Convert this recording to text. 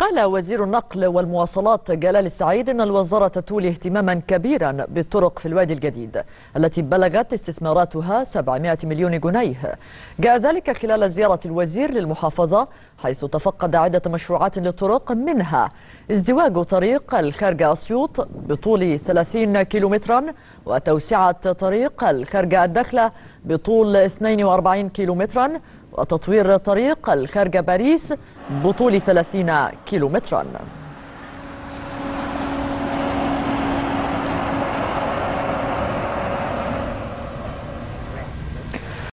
قال وزير النقل والمواصلات جلال السعيد أن الوزارة تولي اهتماما كبيرا بالطرق في الوادي الجديد التي بلغت استثماراتها 700 مليون جنيه جاء ذلك خلال زيارة الوزير للمحافظة حيث تفقد عدة مشروعات للطرق منها ازدواج طريق الخارجة أسيوط بطول 30 كيلومترا وتوسعة طريق الخارجة الدخلة بطول 42 كيلومترا وتطوير طريق الخارجة باريس بطول 30 كيلومتراً